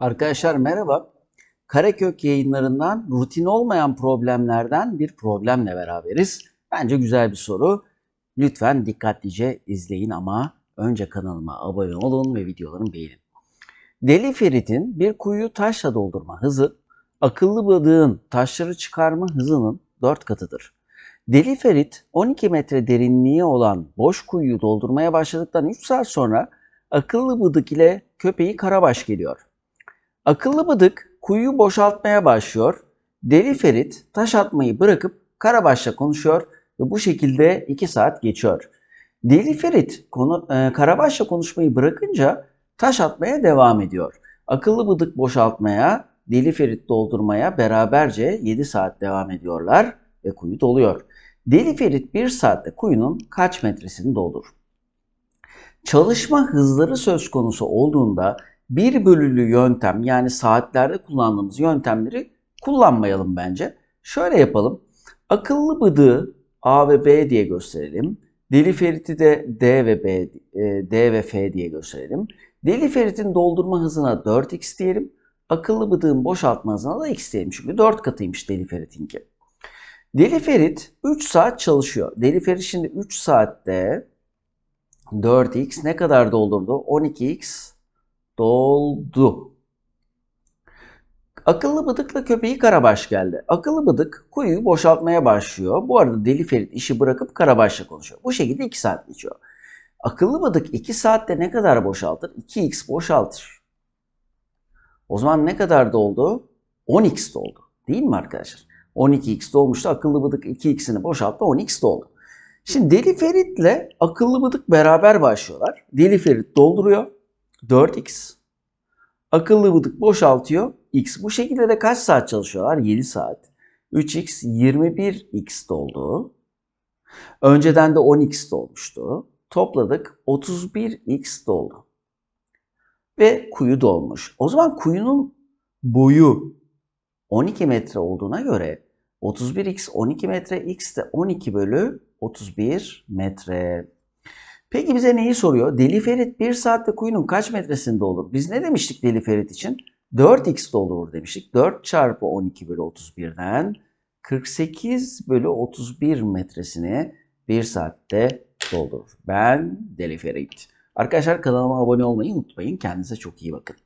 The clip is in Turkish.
Arkadaşlar merhaba. Karekök yayınlarından rutin olmayan problemlerden bir problemle beraberiz. Bence güzel bir soru. Lütfen dikkatlice izleyin ama önce kanalıma abone olun ve videolarımı beğenin. Deli Ferit'in bir kuyuyu taşla doldurma hızı, akıllı balığın taşları çıkarma hızının 4 katıdır. Deli Ferit 12 metre derinliği olan boş kuyuyu doldurmaya başladıktan 3 saat sonra akıllı bıdık ile köpeği Karabaş geliyor. Akıllı Bıdık kuyuyu boşaltmaya başlıyor. Deli Ferit taş atmayı bırakıp Karabaş'la konuşuyor ve bu şekilde 2 saat geçiyor. Deli Ferit konu, e, Karabaş'la konuşmayı bırakınca taş atmaya devam ediyor. Akıllı Bıdık boşaltmaya, Deli Ferit doldurmaya beraberce 7 saat devam ediyorlar ve kuyu doluyor. Deli Ferit 1 saatte kuyunun kaç metresini doldur? Çalışma hızları söz konusu olduğunda bir bölülü yöntem yani saatlerde kullandığımız yöntemleri kullanmayalım bence. Şöyle yapalım. Akıllı bıdığı A ve B diye gösterelim. Deli feriti de D ve B, e, D ve F diye gösterelim. Deli feritin doldurma hızına 4x diyelim. Akıllı bıdığın boşaltma hızına da x diyelim. Çünkü 4 katıymış deli feritinki. Deli ferit 3 saat çalışıyor. Deli ferit şimdi 3 saatte 4x ne kadar doldurdu? 12x doldu. Akıllı Bıdık'la köpeği Karabaş geldi. Akıllı Bıdık kuyuyu boşaltmaya başlıyor. Bu arada Deli Ferit işi bırakıp Karabaş'la konuşuyor. Bu şekilde 2 saat geçiyor. Akıllı Bıdık 2 saatte ne kadar boşaltır? 2x boşaltır. O zaman ne kadar doldu? 10x doldu. Değil mi arkadaşlar? 12x dolmuştu. Akıllı Bıdık 2x'ini boşalttı. 10x doldu. Şimdi Deli Ferit'le Akıllı Bıdık beraber başlıyorlar. Deli Ferit dolduruyor. 4x. Akıllı bıdık boşaltıyor. X bu şekilde de kaç saat çalışıyorlar? 7 saat. 3x 21x doldu. Önceden de 10x dolmuştu. Topladık 31x doldu. Ve kuyu dolmuş. O zaman kuyunun boyu 12 metre olduğuna göre 31x 12 metre x de 12 bölü 31 metre. Peki bize neyi soruyor? Deli Ferit 1 saatte kuyunun kaç metresinde olur? Biz ne demiştik Deli Ferit için? 4x olur demiştik. 4 çarpı 12 bölü 31'den 48 bölü 31 metresini 1 saatte doldurur. Ben Deli Ferit. Arkadaşlar kanalıma abone olmayı unutmayın. Kendinize çok iyi bakın.